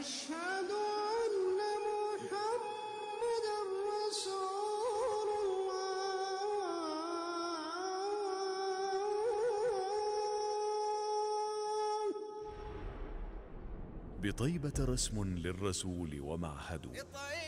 أشهد أن محمدا رسول الله بطيبة رسم للرسول ومعهد بطيبة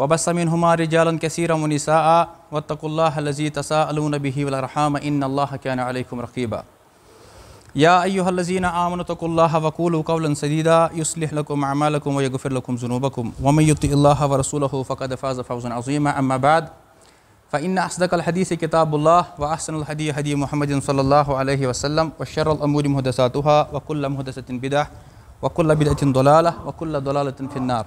وبس منهما رجالا كثيرا ونساء واتقوا الله الذي تساءلون به والارحام ان الله كان عليكم رقيبا يا ايها الذين امنوا اتقوا الله وقولوا قولا سديدا يصلح لكم اعمالكم ويغفر لكم ذنوبكم ومن يطع الله ورسوله فقد فاز فوزا عظيما اما بعد فان اصدق الحديث كتاب الله واحسن الهدي هدي محمد صلى الله عليه وسلم وشر الامور محدثاتها وكل محدثه بدعه وكل بدعه ضلاله وكل ضلاله في النار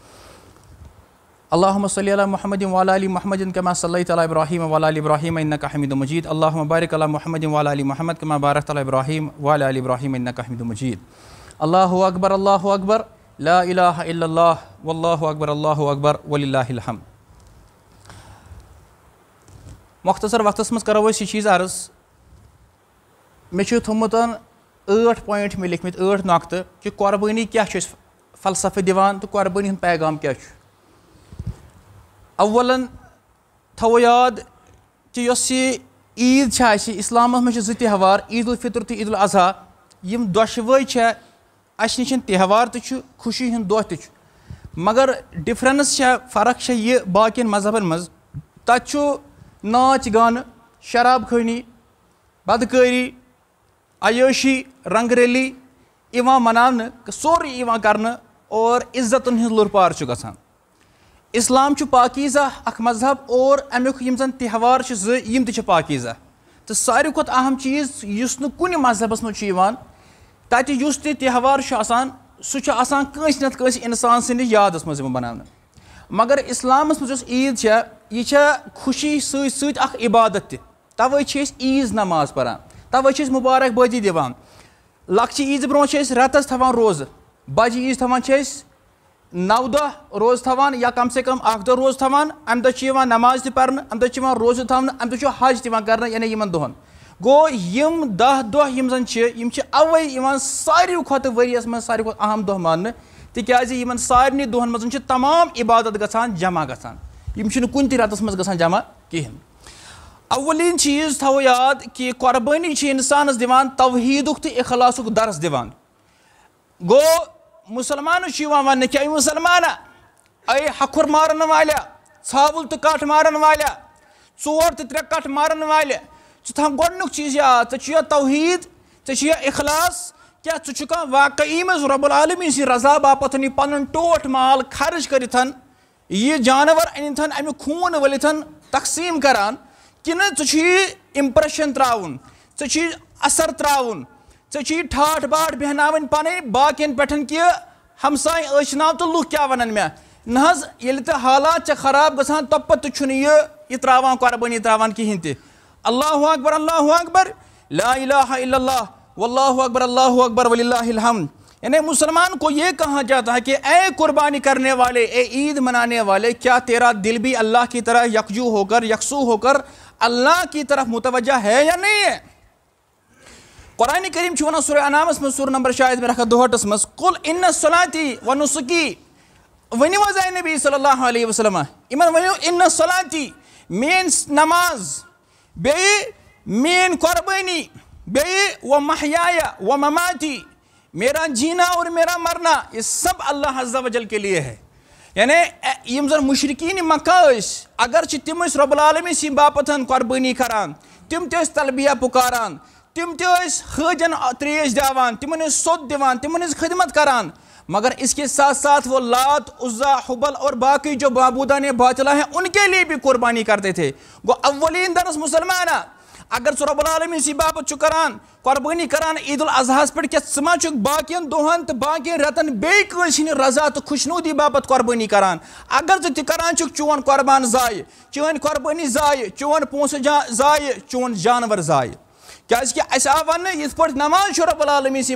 اللہ محمد ول علیہ محمد انہ صلی الرحیم و البرحیم الحمد مجيد اللہ مبار محمد و الی محمد کمہ بارییم و البرییم الحمد مجید اللہ اکبر اللہ اکبر اللہ واللہ اکبر اللہ اکبر وللہ الحمد مختصر وقت من کرو چیز عرض میں تھومت ٹھ پوائنٹ میں لیکھ میں نقطہ کہ قربانی کیا چیس فلسفہ دیان تو قربانی ہیں پیغام کیا اولن تھو یاد کہ اس یہ عید اسلامس تہوار عید الفطر تو عید الاضحیٰ عیدالاضحیٰ اس نش تہوار تو خوشی ہند دہ مگر ڈفرنس ہے فرق یہ باقی مذہبن مز تت ناچ گان شراب خانی بدکاری عیشی رنگ ریلی منہ سوری اور عزتن ہند پار گا اسلام پاکیزہ اخ مذہب اور امیک یم زن تہوار زم تاک عزہ تو ساری کھت اہم چیز اس مذہبس مزان تس تہوار آسان کنس نت کنس انسان سندس یادس مز منہ مگر اسلامس عید یہ خوشی سیکھ عبادت توے عیز نماز پران توے مبارک بادی دان لکچہ عز برو رتس تھوان روزہ بجہ بج تھوان نو دہ روز تھوان یا کم سے کم دہ روز تھوان نماز تہ تر پہ دہ روز یعنی ان دہن گو یم دہ دہ زن کھت اوان ساری ساروی ساری اہم دہ مان ان سارے دہن من تمام عبادت گا جمع گان کن رتس گسان جمع کہین اولین چیز تھو یاد کہ قربانی انسانس توحید تو اخلاص درس گو ون کہ مسلمانہ اے حکر مارن والیا تو کٹ مارن وال کٹ مارن والیا گونی چیز یا تو توحید یھ اخلاص کیا چھ واقعی مز رب العالمی سی رضا باپت یہ پن ٹوٹ مال خرچ کر جانور اینت امی خون ولتھ تقسیم کران کہ امپریشن تر اثر تراون یہِ ٹھاٹھ باٹ بہنا پانی باقی پٹھ کہ تہٕ لُکھ تو لیا مےٚ نہ حظ ییٚلہِ تہِ حالات چھِ خراب گژھان تہِ چھُنہٕ یہِ یہِ ترٛاوان قۄربٲنی ترٛاوان کِہیٖنۍ تہِ اللہ اکبر اللہ اکبر لا الہ الا اللہ واللہ اکبر اللہ اکبر ولی اللہ الحمد یعنی مسلمان کو یہ کہا جاتا ہے کہ اے قربانی کرنے والے اے عید منانے والے کیا تیرا دل بھی اللہ کی طرح یکجو ہو کر یکسو ہو کر اللہ کی طرف متوجہ ہے یا نہیں ہے قرآن کریم چھونا سورہ سورہ نمبر شاید میں رکھا دوہٹس میں قل ان کل و نسکی ونی وزائی نبی صلی اللہ علیہ وسلم ونیو ان صلاتی مین نماز مین قربینی مہیا و و مماتی میرا جینا اور میرا مرنا یہ سب اللہ عز و جل کے لئے ہے یعنی زن مشرقین مکہ اگر رب العالمی سی باپتن قربانی کران تم تلبیہ پکاران تم تاجن تریش دیوان تمن سوت دیوان تمن خدمت کران مگر اس کے ساتھ ساتھ وہ لات عزا حبل اور باقی جو بابودان ہیں ان کے لئے بھی قربانی کرتے تھے وہ اولین درس مسلمانہ اگر رب العالمین سی باپت کران قربانی کران عید عیدالاضحی پہ ثقین دہن باقی رتن رضا تو خوشنودی باپت قربانی کران اگر ضہان چون قربان ضائع چون قربانی ضائع چون پوسے ضائع چون جانور ضائع کس آو ون پیماز رب العالمی سۄ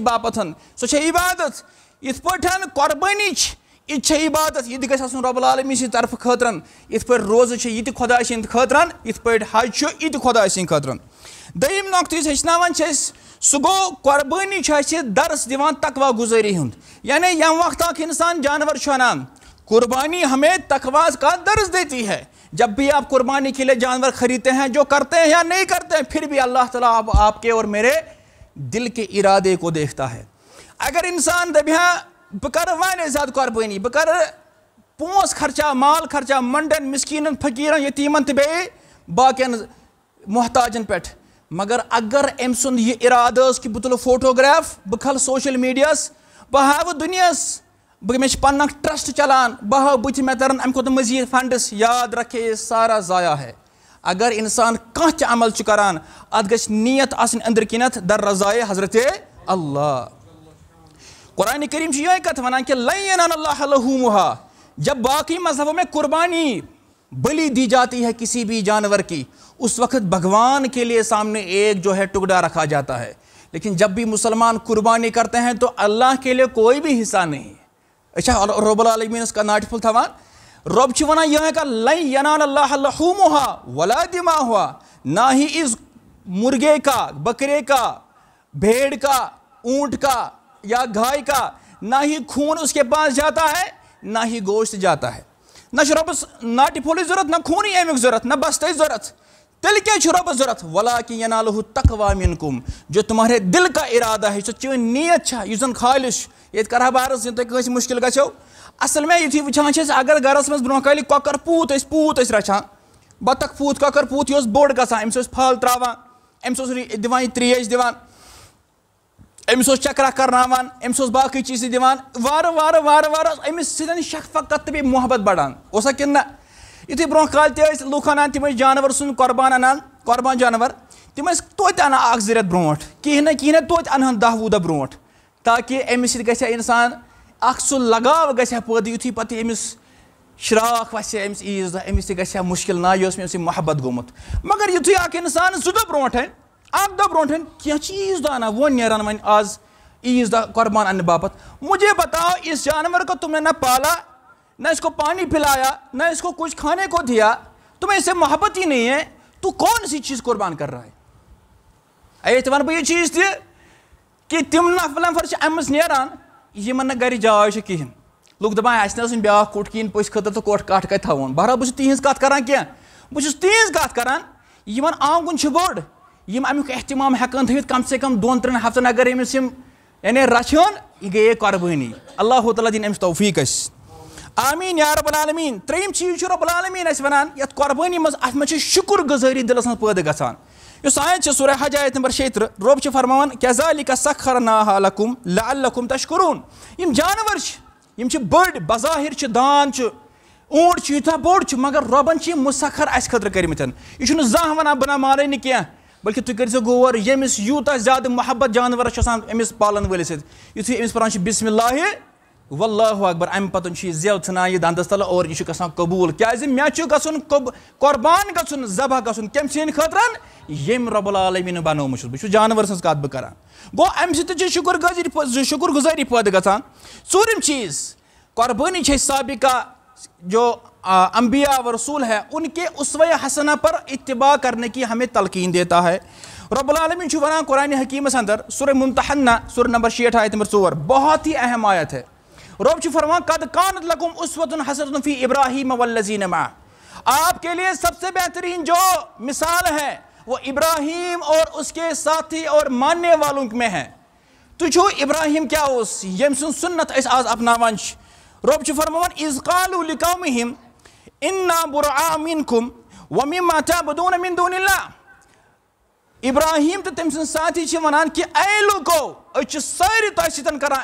سی عبادت یہِ تہِ چھےٚ عبادت یہ تن رب العالمی یہِ تہِ خۄداے سٕنٛدِ روز خدا پٲٹھۍ حج خدا چھِ أسۍ سُہ گوٚو قۄربٲنی سو قربانی درس دِوان تقوا گُزٲری ہند یعنی اَکھ اِنسان جانوَر جانور اَنان قربانی ہمیں کا درس دیتی ہے جب بھی آپ قربانی کے لیے جانور خریدتے ہیں جو کرتے ہیں یا نہیں کرتے ہیں پھر بھی اللہ تعالیٰ آپ آپ کے اور میرے دل کے ارادے کو دیکھتا ہے اگر انسان دبیاں بکر وائن زیادہ قربانی بکر پونس خرچہ مال خرچہ منڈن مسکین فقیرن یتیمن تو بیٚیہِ باقی محتاجن مگر اگر سُنٛد یہِ ارادہ کہ بہ تلو تُلہٕ گراف بہ کھل سوشل میڈیاس بہ دس میں ٹرسٹ چلان بہ امہ کھت مزید فنڈس یاد رکھے یہ سارا ضائع ہے اگر انسان کہاں نیت آن اندر کنت در رضائے حضرت اللہ قرآن کریم یہ ونان کہ اللہ جب باقی مذہبوں میں قربانی بلی دی جاتی ہے کسی بھی جانور کی اس وقت بھگوان کے لیے سامنے ایک جو ہے ٹکڑا رکھا جاتا ہے لیکن جب بھی مسلمان قربانی کرتے ہیں تو اللہ کے لئے کوئی بھی حصہ نہیں اچھا رب العالمین اس کا ناٹہ پھوتھ ربان یہاں کاما ہوا نہ ہی اس مرغے کا بکرے کا بھیڑ کا اونٹ کا یا گھائی کا نہ ہی خون اس کے پاس جاتا ہے نہ ہی گوشت جاتا ہے نہ ربس ناٹی پھولی ضرورت نہ خون امیک ضرورت نہ بستہ ضرورت تیل کیا چھو رب ضرورت ولاکی ینالہ تقوا منکم جو تمہارے دل کا ارادہ ہے سو چون نیت چھا زن خالش یہ کرہ بارس جن تک کسی مشکل کا چھو اصل میں یہ وچھان چھس اگر گھرس میں برونہ کالی کوکر پوت اس پوت اس رچھا بطق پوت کوکر پوت یہ اس بوڑ گسا ام سے اس پھال تراوا ام سے اس دیوان تریج دیوان ام سے اس چکرہ کرنا وان ام سے اس باقی چیزی دیوان وار وار وار وار ام سے شک فقط بھی محبت بڑھان اسا کنہ یعنی بروک لوگ انہ تمے جانور سن قربان اران قربان جانور تم تنہا اک ریت بروٹ کن کہیں تیت انہیں دہ ون تاکہ امس سا انسان الگا گزایا پیدا یعنی شراخ وسا امپ عیز دہس تا مشکل نا یہ محبت گوٚمُت مگر یتھیان زائیں اک درویں عیز دہا وز عیز دہ قربان ان باپ مجھے بتاؤ اس جانور کو تم نے نہ پالا نہ اس کو پانی پلایا نہ اس کو کچھ کھانے کو دیا تمہیں اس سے محبت ہی نہیں ہے تو کون سی چیز قربان کر رہا ہے اعتبار پہ یہ چیز تھی کہ تم نہ نفلن فرش امس نیران یہ نہ گھر جائے کہین لوگ دپان اس نسن بیا کوٹ کین پس خطر تو کوٹ کاٹ کت تھون بہرا بس تیز کات کران کیا بس تیز کات کران یہ آنگن چھ بوڑ یہ امیک احتمام ہیکن تھوت کم سے کم دون ترن ہفتن اگر امس یم یعنی رچھن یہ گئے قربانی اللہ تعالیٰ دین امس توفیق اسہ امین یا رعالمین تری چیز رب العالمین المین قربانی مزے شکر گزاری دلس مند پیدے گانس آئین سورے حجائے نمبر فرماوان شیت راضا سخر تش قرون جانور بڑ بظاہر دان اونٹ یوتھ بوڑھ مگر ربن مسخر اسرت یہ زان بہ مانے کی بلکہ کٔرۍزیو غور ییٚمِس یوٗتاہ زیادٕ محبت چھُ آسان أمِس پالَن وٲلِس سۭتۍ یُتھُے أمِس پَران چھِ بِسمہِ اللہِ واللہ اکبر امہ زو ثھنان یہ دندس تل اور یہ گا قبول کی مے گسن قربان گھن ذبح گسن کم العالمین العالمینہ بنوت بہت جانور سن بہان سی گزری شکر گزاری پیدے گا سورم چیز قربانی ہے سابقہ جو انبیاء و رسول ہے ان کے اسوہ حسنہ پر اتباع کرنے کی ہمیں تلقین دیتا ہے رب العالمین قرآن حکیمس اندر سورہ ممتحنہ سورہ نمبر شیٹ نمبر تمہر بہت ہی اہم آیت ہے رب چی فرما قد کانت لکم اسوت حسد فی ابراہیم واللزین معا آپ کے لئے سب سے بہترین جو مثال ہے وہ ابراہیم اور اس کے ساتھی اور ماننے والوں میں ہیں تو چھو ابراہیم کیا اس یمسن سنت اس آز اپنا ونش رب چی فرمان از قالو لکومہم انا برعا منکم ومیما تابدون من دون اللہ ابراہیم تو تمسن ساتھی چھو منان کہ اے لوگو اچھ ساری تاشتن کرائیں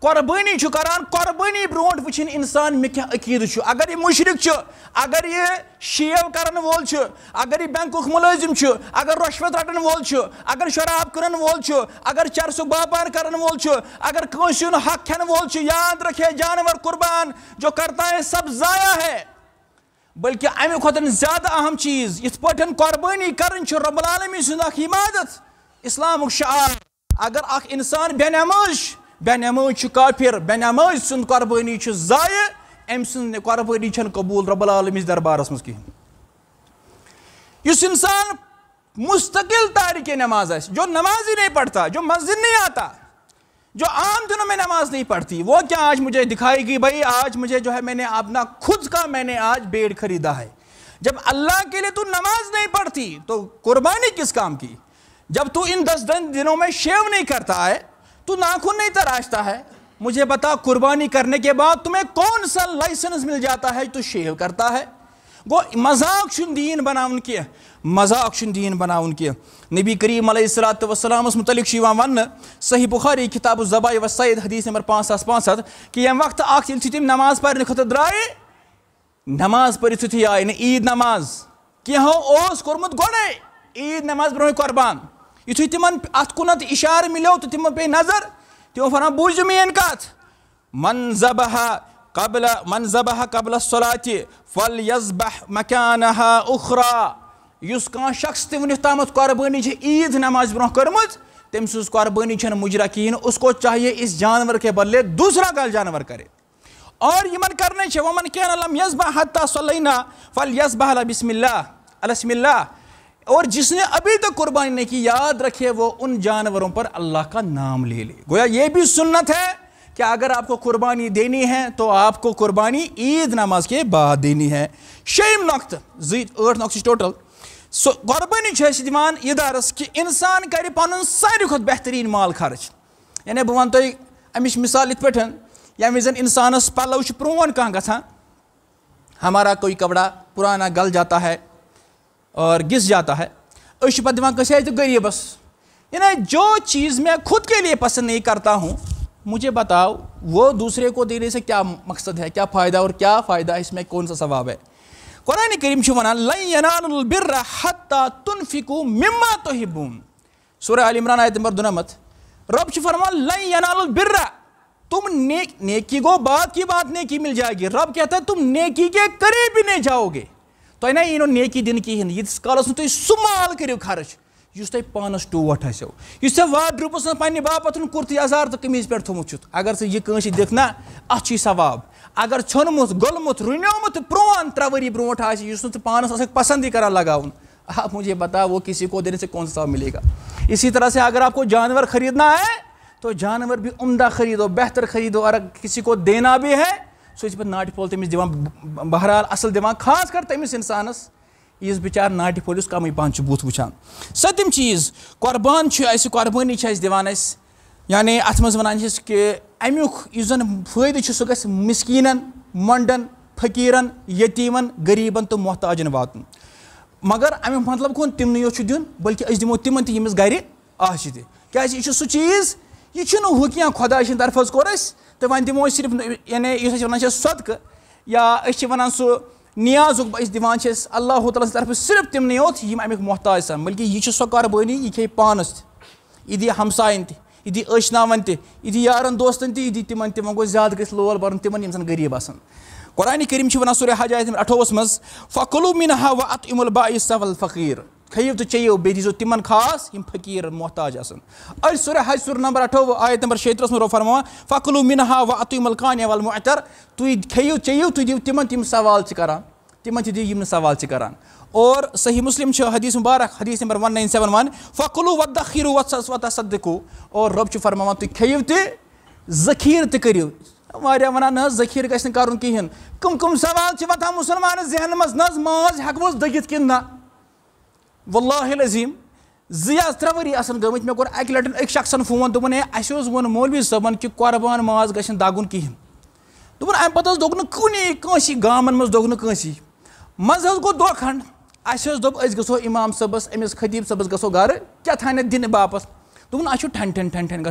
قربانی چھو کران قربانی برونٹ وچھن انسان میں کیا عقید چھو اگر یہ مشرق چھو اگر یہ شیو کرن وول چھو اگر یہ بینکوک ملازم چھو اگر رشوت رٹن وول چھو اگر شراب کرن وول چھو اگر چرس باپان کرن وول چھو اگر کونسیون حق کھن وول چھو یاد رکھے جانور قربان جو کرتا ہے سب ضائع ہے بلکہ امی خودن زیادہ اہم چیز اس پٹن قربانی کرن چھو رب العالمین سندہ عبادت اسلام شعار اگر اخ انسان بے نماز بے نماز جو کافر بے نماز سن قربانی سے زائے ام سن قربانی چھن قبول رب العالمین دربارس مز کہیں اس انسان مستقل تاریخ نماز ہے جو نماز ہی نہیں پڑھتا جو مسجد نہیں آتا جو عام دنوں میں نماز نہیں پڑھتی وہ کیا آج مجھے دکھائے گی بھائی آج مجھے جو ہے میں نے اپنا خود کا میں نے آج بیڑ خریدا ہے جب اللہ کے لیے تو نماز نہیں پڑھتی تو قربانی کس کام کی جب تو ان دس دن دنوں میں شیو نہیں کرتا ہے تو ناخن نہیں تراشتا ہے مجھے بتا قربانی کرنے کے بعد تمہیں کون سا لائسنس مل جاتا ہے تو شیو کرتا ہے گو مذاق دین بنا کی مذاق دین بنا کی نبی کریم علیہ السلات اس متعلق ون صحیح بخاری کتاب الزبائی و سید حدیث پانچ سات کہ وقت تم نماز پڑھنے درائے نماز پڑھ سی آئے یعنی عید نماز کورمت ہاں، گڑے عید نماز قربان یہ تھی تیمان آت کنت اشار ملو تو تیمان پہ نظر تیو فرمان بوجھ جو میں انکات من زبہا قبل من زبہا قبل السلاة فل یزبہ مکانہا اخرى یس کان شخص تیو نحتامت قربانی جی اید نماز برون کرمت تیم سوز قربانی جن مجرہ کین اس کو چاہیے اس جانور کے بدلے دوسرا کال جانور کرے اور یہ من کرنے چھے ومن کین اللہم یزبہ حتی صلینا فل یزبہ لبسم اللہ اللہ سم اللہ اور جس نے ابھی تک قربانی نہیں کی یاد رکھے وہ ان جانوروں پر اللہ کا نام لے لے گویا یہ بھی سنت ہے کہ اگر آپ کو قربانی دینی ہے تو آپ کو قربانی عید نماز کے بعد دینی ہے شیم نقط ز نقط سے ٹوٹل سو قربانی ادارس کہ انسان کر ساروی کو بہترین مال خرچ یعنی بہن تہ امیش مثال ات پن یم انسانس پلو چرون کہاں ہمارا کوئی کپڑا پرانا گل جاتا ہے اور گس جاتا ہے دماغ کسی ہے تو گری بس یعنی جو چیز میں خود کے لیے پسند نہیں کرتا ہوں مجھے بتاؤ وہ دوسرے کو دینے سے کیا مقصد ہے کیا فائدہ اور کیا فائدہ اس میں کون سا ثواب ہے قرآن کریم سورہ عمران آیت رب حتٰ فرما فرمان يَنَانُ الْبِرَّ تم نیک نیکی کو بات کی بات نیکی مل جائے گی رب کہتا ہے تم نیکی کے قریب بھی نہیں جاؤ گے تۄہہِ نہ یِنو نیکی دِنہٕ کِہیٖنۍ ییٖتِس کالَس نہٕ تُہۍ سُہ مال کٔرِو خرٕچ یُس تۄہہِ پانَس ٹوٹھ آسیو یُس ژےٚ واڈ ڈرٛوپَس منٛز پنٛنہِ باپَتھ کُرتی اَزار تہٕ کٔمیٖز پٮ۪ٹھ تھوٚمُت چھُتھ اگر ژٕ یہِ کٲنٛسہِ دِکھ نہ اَتھ چھُے ثواب اگر ژھیوٚنمُت گوٚلمُت رُنیومُت تہٕ پرٛون ترٛےٚ ؤری برونٛٹھ آسہِ یُس نہٕ ژٕ پانَس اَصٕل پَسنٛدٕے کَران لَگاوُن آپ مجھے بتا وہ کسی کو دینے سے کون سا ملے گا اسی طرح سے اگر آپ کو جانور خریدنا ہے تو جانور بھی عمدہ خریدو بہتر خریدو اور کسی کو دینا بھی ہے پَتہٕ ناٹہِ پھوٚل تٔمِس دِوان بہرحال اصل دِوان خاص کر پَہَن چھُ بچار وٕچھان سٔتِم اس قۄربان چھُ اَسہِ قۄربٲنی چھِ چیز قربان قربانی یعنی اَمیُک یُس زَن اس چھُ سُہ گژھِ مِسکیٖنَن منڈن فقیرن یتیما غریٖبَن تو محتاجَن واتُن مگر اَمیُک مطلب ییٚمِس گَرِ آسہِ تہِ کیٛازِ یہِ چھُ سُہ چیٖز یہِ چھُنہٕ ہُہ کینٛہہ خۄداے سٕنٛدِ خدا حظ کوٚر اَسہِ تو و دس صرف یعنی اس واعہ صقہ یا سو نیاز دانس اللہ تعالیس طرف صرف یوت تمن ہوحتا سا بلکہ یہ سو قربانی یہ کئی پانس تی ہمسائن تھی عشن تی یار دستن تم تنگ زیادہ گھس لول برن تمہ غریب قرآن کرجائے اٹھوہ من قلو منہا وََ اط ام البا ص الفیر کھیو تو چیو بیدی زو تمن خاص یم فقیر محتاج آسن اج سورہ حج سورہ نمبر 28 آیت نمبر 36 میں رو فرماوان فقلوا منها واطعموا القانع والمعتر تو کھیو چیو تو دیو تمن تم سوال چ کران تمن تہ دیو یم سوال چ کران اور صحیح مسلم چھ حدیث مبارک حدیث نمبر 1971 فقلوا وادخروا وتصدقوا اور رب چ فرماوان تو کھیو تہ ذخیر تہ کریو واریاہ ونان نہ ذخیر گژھِ نہٕ کرُن کِہیٖنۍ کٕم کٕم سوال چھِ وۄتھان مسلمانَس ذہنہٕ منٛز نہ حظ ماز ہٮ۪کہٕ ہوس دٔگِتھ کِنہٕ نہ ؤری آسَن گٔمٕتۍ مےٚ کوٚر گمت لَٹہِ لٹن شخصَن فون ہے دے او وولوی صاحب کہ قربان ماذ گھن دگن کھین دن اب پوگ نکی گا من دن مز گو دہ کھنڈ او دسو امام صبس امس خدیب صابس گو گانے دن باپس دن ٹھن ٹھنڈ گا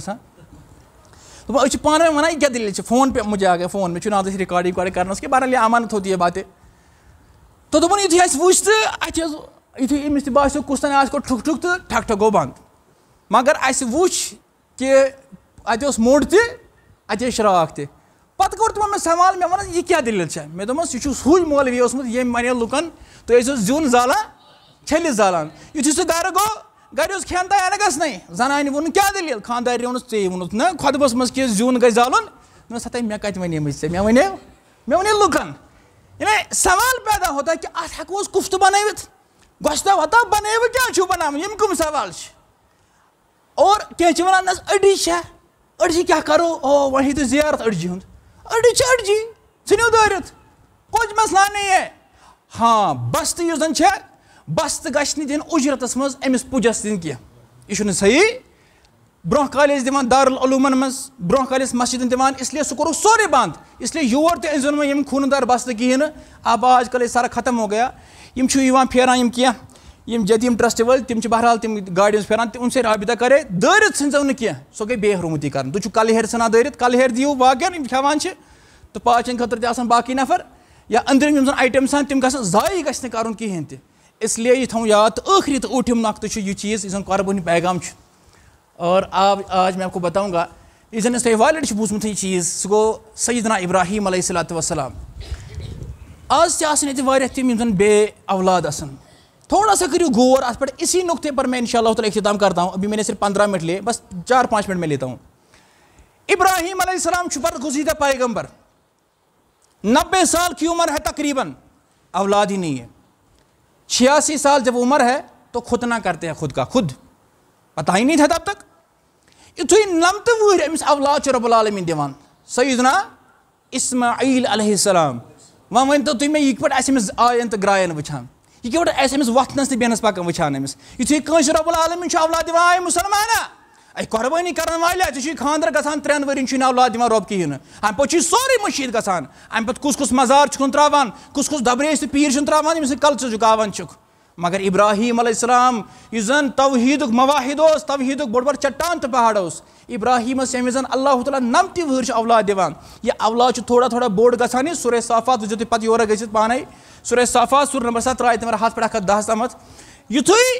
دان یہ کیا دلی پہ مجھے آگے فون مجھے آپ ریکارڈنگ کرنا کہ برل یہ تہٕ دوٚپُن یُتھُے اَسہِ وٕچھ تہٕ اَتہِ حظ یُتھُے أمِس تہِ باسیٚو کُستَن آز کوٚر ٹھُک ٹھُک تہٕ ٹھَک ٹھَک گوٚو بنٛد مگر اَسہِ وٕچھ کہِ اَتہِ اوس موٚٹ تہِ اَتہِ ٲسۍ شرٛاکھ تہِ پَتہٕ کوٚر تِمو مےٚ سوال مےٚ ووٚنُن یہِ کیٛاہ دٔلیٖل چھےٚ مےٚ دوٚپمَس یہِ چھُ سُے مولوی اوسمُت ییٚمۍ وَنیو لُکَن تُہۍ ٲسۍزیو زیُن زالان چھٔلِتھ زالان یُتھُے سُہ گَرٕ گوٚو گَرِ اوس کھٮ۪ن تیار گژھنَے زَنانہِ ووٚنُن کیٛاہ دٔلیٖل خانٛدارِ ووٚنُس ژےٚ ووٚنُتھ نہ خۄدبَس منٛز کہِ زیُن گژھِ زالُن مےٚ دوٚپمَس ہَتھَے مےٚ کَتہِ وَنیمٕے ژےٚ مےٚ وَنیو مےٚ وَنے لُکَن یعنی سوال پیدا ہوتا کہِ اَتھ ہٮ۪کو أسۍ کُفتہٕ بَنٲوِتھ Goshtava ta baneva kya chu banam yem kum sawal sh. Or kenchi banan nas adisha. Adji kya karo? Oh wahi to ziyaret adji hund. Adji adji. Sinu dairet. Koç masla ne ye? Ha bastı yüzden çe. Bastı gaşni din ucratasımız emis pucas din ki. İşini sayı. بروہ کال دارالعلوم من برالن دن اس لیے so sorry بند اس لیے your خون دار بستہ اب آج کل سارا ختم ہو گیا پھیران ہم پھران جدید ٹرسٹ ولس بہرحال تم گاڑی سے رابطہ کرے دنزو نیس سو گئی بے رومتی کرو کل ثھان دورت کلیر داقع ہم کھیان تو پاچن خطر تاک نفریا ان آٹمس زائیں گے کرانے تس لئے یہ تاؤن یاخم نقطہ یہ چیز قربانی پیغام اور آپ آج میں آپ کو بتاؤں گا یہ وائلٹ بوجھمت یہ چیز سو گو سیدنا ابراہیم علیہ السلات وسلام آج تا تم بے اولاد آسن تھوڑا سا کریو غور ات پھر اسی نقطے پر میں ان شاء اللہ تعالیٰ اختتام کرتا ہوں ابھی میں نے صرف پندرہ منٹ لے بس چار پانچ منٹ میں لیتا ہوں ابراہیم علیہ السلام چھپر گزیدہ پیغمبر نبے سال کی عمر ہے تقریباً اولاد ہی نہیں ہے چھیاسی سال جب عمر ہے تو خود نہ کرتے ہیں خود کا خود پتہ ہی نہیں تھا تب تک یُتھُے نَمتہٕ وُہٕرۍ أمِس رب العالمین رۄب العالمیٖن دِوان ع اِسماعیٖل علیہ السلام ون تو وۄتھنَس تہٕ بیٚہنَس پَکان وٕچھان أمِس یُتھُے کٲنٛسہِ رۄب رب چھُ اولاد دین مسلمانہ قربانی کران وایا چی خاندر گان چھُے ورین اولاد دب کم پہ سوری مشید گیس کس کس مزار تران کس کس دبریشت پیر ییٚمِس سۭتۍ یم جُکاوان چھُکھ مگر ابراہیم علیہ السلام اس زن تو مواحد اس طوحی بڑھ بڑ چٹان تو پہاڑ اس یمن اللہ تعالیٰ تی ورش اولاد دیوان یہ اولاد تھوڑا تھوڑا بوڑ سورہ صافات سر عصات یورا گھت پانے سورہ صافات سورہ نمبر رائے تمہارے ہاتھ پہ سامت یہ تھوئی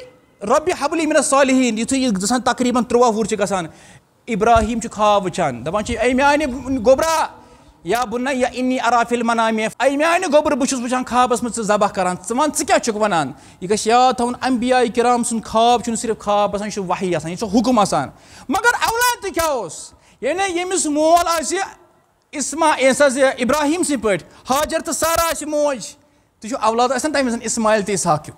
رب حبلی من الصالحین یہ تھوئی یس تقریباً تروہ و گانا ابراہیم خواب وچان دپان اے مانے گوبرا یا بھ ن یہ انی عرافل منہ میم آبر بس واقع خواب مجھے ذبح کر کن کے کیا واقعہ یہ گز یعاد کرام امبیائی خواب سواب صرف خواب كا یہ واحی حكم آسان مگر اولاد اوس یعنی اس مول اسما آسما ابراہیم سی پہ حاجر تو سارا آئی موج تو اولاد تمہ اسماعیل تصایق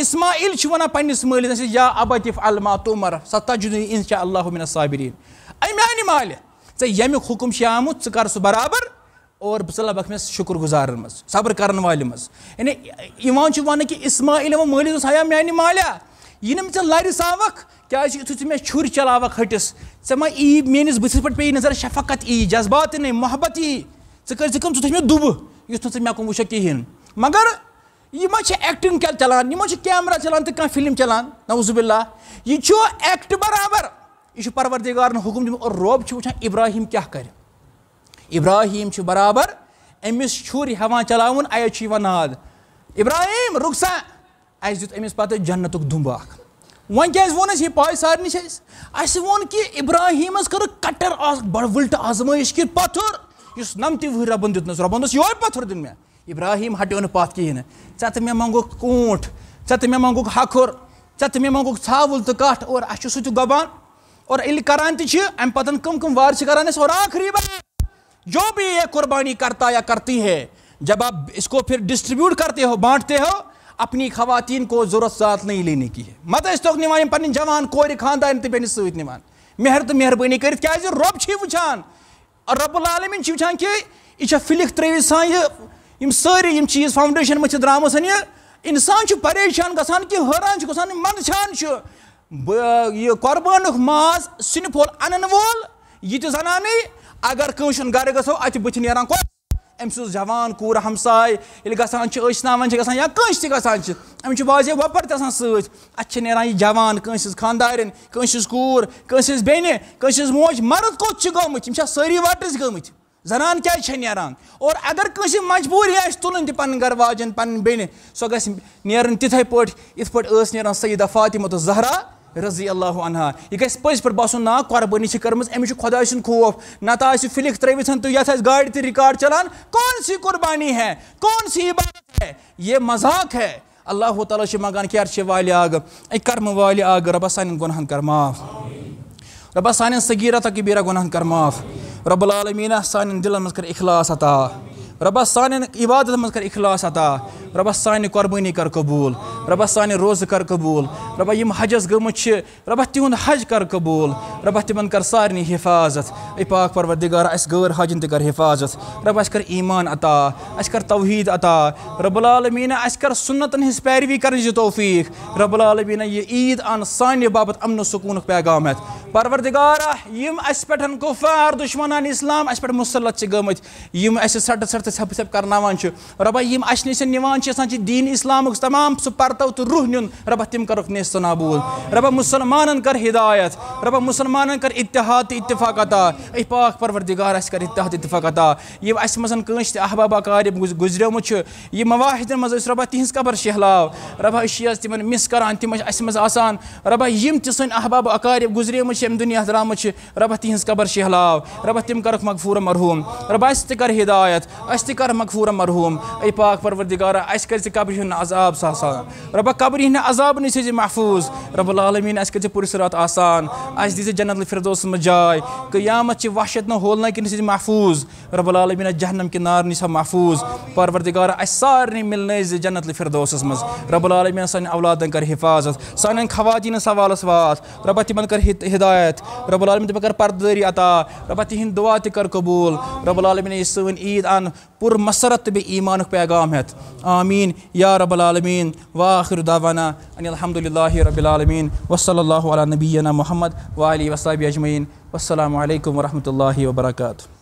اسماعیل واقع پلس یا اباطف الما طمر ستین اللہ صابر اے آئی مالہ ژے یوںک حکم ژٕ کر سُہ برابر بہٕ ژٕ لکھ مےٚ شکر گُزارَن منٛز صبر کر والن مٲلِس اوس کہ میٛانہِ و یہِ نہٕ مان لَرِ ساوَکھ کیٛازِ یُتھُے ژٕ مےٚ چر چل ۂٹِس ژےٚ ما ای بٕتھِس پٮ۪ٹھ پی نظر شفقت ای جذبات محبت نہٕ ژٕ مےٚ کُن وٕچھکھ کِہیٖنۍ مگر ما یہ ماٹنگ چلان یہ ما چلانے کل چلان نوزب اللہ یہ برابر یہ پروردگارن حکم دم اور روب وچان ابراہیم کیا کر ابراہیم چھ برابر امس شر ہاں چلاون ایت ناد ابراہیم رکسا اس دت امس پتہ جنت دمب اخ ون کیا ون اس پائے سارے اس اس ون کہ ابراہیم کر کٹر بڑ ولٹ آزمائش کی پتھر اس نمت وہ ربن دس ربن دس یہ پتھر دن میں ابراہیم ہٹو نت کہین ٹھت مے منگوک کونٹ ٹھت مے منگوک حکھر ٹھت مے منگوک ثاول تو کٹ اور اس سہ گبان اور علی کران تھی چھے ایم پتن کم کم وار چھے کرانے سے اور آخری بار جو بھی یہ قربانی کرتا یا کرتی ہے جب آپ اس کو پھر ڈسٹریبیوٹ کرتے ہو بانٹتے ہو اپنی خواتین کو ضرورت ساتھ نہیں لینے کی ہے مدہ تو طرح نوائیم پر جوان کوئی رکھان دا ہے انتی بینی مہر تو مہر بینی کرت کیا ہے جو رب چھے وچان رب العالمین چھے وچان کی اچھا فلک تریوی سائی ہم ساری ہم چیز فاؤنڈیشن مچھے درامہ سنیا انسان چھو پریشان کسان کی حران چھو کسان من چھان ماز قربانک ما وول یہ تنانے اگر گھر گو ات بت نا امان کو ہمسا گشن سے گانا تمہیں وبر تک سی جانس خاندار كنس کور كورنس ہس بنس موج مرد کو گمت ہم ساری وٹس گمت زنان نیران اور اگر كنس مجبوری آس تہ پن گھر واجن پٲٹھۍ سو پٲٹھۍ ٲس نیران نا فاطمہ تہٕ زہرا رضی اللہ عنہ یہ گیس پس پر باسون نا قربانی چھ کرمز امی چھ خدا سن خوف نہ تا اس فلک تری وسن تو یتھ اس گاڑی تے ریکارڈ چلان کون سی قربانی ہے کون سی عبادت ہے یہ مذاق ہے اللہ تعالیٰ چھ مگان کی ارش والی اگ ایک کرم والی اگ رب سان گنہن کر معاف رب سان سگیرہ تک بیرا گنہن کر معاف رب العالمین سان دل مس کر اخلاص عطا رب سان عبادت مس کر اخلاص عطا ربا سانہ قربانی کر قبول ربا سانے روز کر قبول ربہ ہم حجس گمت سے تہد حج کر قبول ربہ تم کر سارنی حفاظت اے پاک اس غیر حجن تر حفاظت رب اس کر ایمان عطا اس توحید عطا رب العالمین اس کر سنتن پیروی کر توفیق رب العالمین یہ عید ان سان باپ امن و سکون پیغام اس پٹھن کفار دشمنان اسلام اہس پہ مسلت سے گمت ہم سب سڈ کرانا ربہ یم اس نام دین اسلامک تمام سو پرتو تو روح تم نیست نابود ربا مسلمان کر ہدایت ربا مسلمان کر اتحاد اتفاق عطا اے پاک اس کر اتحاد اتفاق عطا یہ اس منسبہ اقارب گزریم یہ مواحد اس ربہ تہذ قبر شہلاو ربہ اشیز تمن مس کار تمہیں ربا ربہ یا سن احباب اکارب ام دنیا دام ر تن قبر شہلاو ربہ تم کرک مغفور مرحوم ربہ اس کر ہدایت اس کر مغفور مرحوم اے پاک پروردگار اس کر قبریہ عذاب سا سا قبر قبری عذاب نہیں محفوظ رب العالمین اِس آسان اس اہس جنت الفردوس من جائے قیامت وحشت وشد نولنہ نیچ محفوظ رب العالمین جہنم کن نارنی سا محفوظ پاروردار اسارے ملنزے جنت الفردوس من رب العالمین سانے اولادن کر حفاظت سان خواتین سوالس وات ربہ تم کر ہدایت رب العالمین کر پردری عطا ربہ تہ دعا کر قبول رب العالمین سن عید ان پُر مسرت بے ایمان پیغام ہتھ آمین یا رب العالمین واخر دعوانا ان الحمد للہ رب العالمین وصلی اللہ علی نبینا محمد و علیہ وصاب اجمین السلام علیکم ورحمۃ اللہ وبرکاتہ